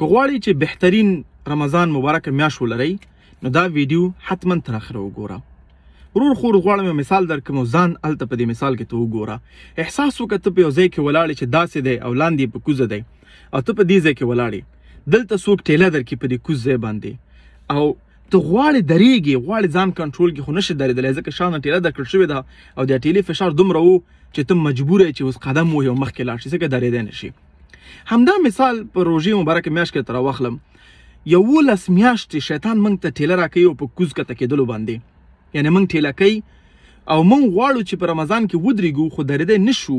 غواړئ چې بهترین رمضان مبارک میاشت ولرئ نو دا ویډیو حتما تر اخره وګوره ورور خور غواړم مثال درکوم ځان الته په دې مثال کې ته وګوره احساس وکړه ته په یو ځای کې ولاړې چې داسې دی او لاندې په کوزه دی او ته په دې ځای کې ولاړې دلته څوک ټیله درکې په دې کوزه باندې او ته غواړې درېږي غواړې ځان کنټرول کې خو نشې درېدلی ځکه شانه ټیله درکړل شوې ده او د ټیلې فشار دومره و چې ته مجبور یې چې اوس قدم ووهې او مخکې لاړ شي ځکه درېدی نه شي همدا مثال په روژې مبارک میاشت کې تر واخلم یولس میاشتې شیطان موږ ته ټیله راکوي او په کوز کته کېدلو باندې یعنی موږ ټیله کوي او موږ غواړو چې په رمضان کې ودرېږو خو درېدی نه شو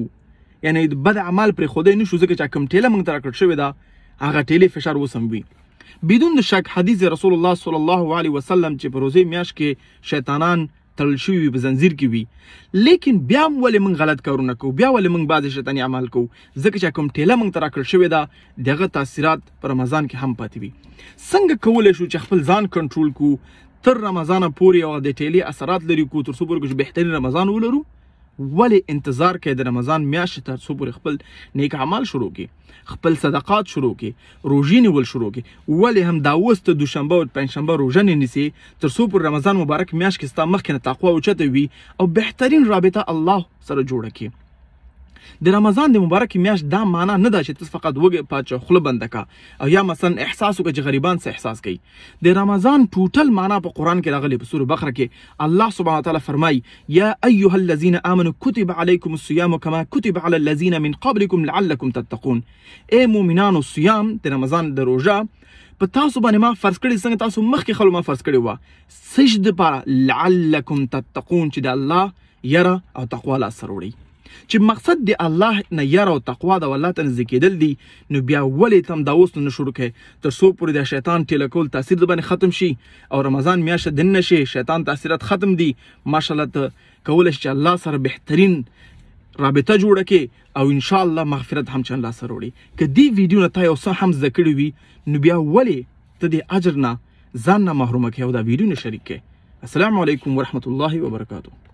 یعنی بد اعمال پر خوده نه شو ځکه چې کوم ټیله موږ ته راکړ شوې ده هغه ټیله فشار وسموي بدون شک حدیث رسول الله صلی الله علیه وسلم چې په روزه میاش کې شیطانان تړل شوي په زنځیر کې وي لیکن بیا هم ولې موږ غلط کارونه کوو بیا ولې موږ بعضې شیطاني عمل کوو ځکه چې کوم ټیله موږ ته راکړل شوې ده د هغه تاثیرات په رمضان کې هم پاتې وي څنګه کولی شو چې خپل ځان کنټرول کړو تر رمضان پورې او د ټیلې اثرات لري کو تر څو پورې بهترین رمضان ولرو ولی انتظار کوي د رمضان میاشتې تر څو پورې خپل نیک عمل شروع کړي خپل صدقات شروع کړي روژې نیول شروع کړي ولې هم دا اوس ته دوشنبه او پنجشنبه روژه نه نیسي تر څو پورې رمضان مبارک میاشت کې ستا مخکې نه تقوا اوچته وي او بهترین رابطه الله سره جوړه کړي د رمضان د مبارک میاشت دا معنا نه ده چې تاسو فقط وګ پاتې خوله بند کا او یا مثلا احساس وکړي چې غریبان څه احساس کوي د رمضان ټوټل معنا په قران کې راغلی په سوره بقره کې الله سبحانه وتعالى فرمای یا ایها الذين امنوا كتب عليكم الصيام كما كتب على الذين من قبلكم لعلكم تتقون اے مؤمنانو صيام د رمضان د روزه په تاسو باندې ما فرض کړی څنګه تاسو مخکې خلو ما فرض کړی و سجد لپاره لعلکم تتقون چې د الله یره او تقوا لا سروړي چې مقصد دی الله نه یاره او تقوا د الله ته نږدې کېدل دي نو بیا ولې تم دا اوس نه شروع کړي تر څو پورې د شیطان ټیلکول تاثیر باندې ختم شي او رمضان میاشت دن نشي شیطان تاثیرات ختم دي ماشاءالله ته کول چې الله سره بهترین رابطه جوړه کې او ان شاء الله مغفرت هم چې الله سره وړي که دې ویډیو نه تا یو څه هم زده کړی وي نو بیا ولې ته د اجر نه ځان نه محرومه کې او دا ویډیو نه شریک کې السلام علیکم ورحمت الله وبرکاته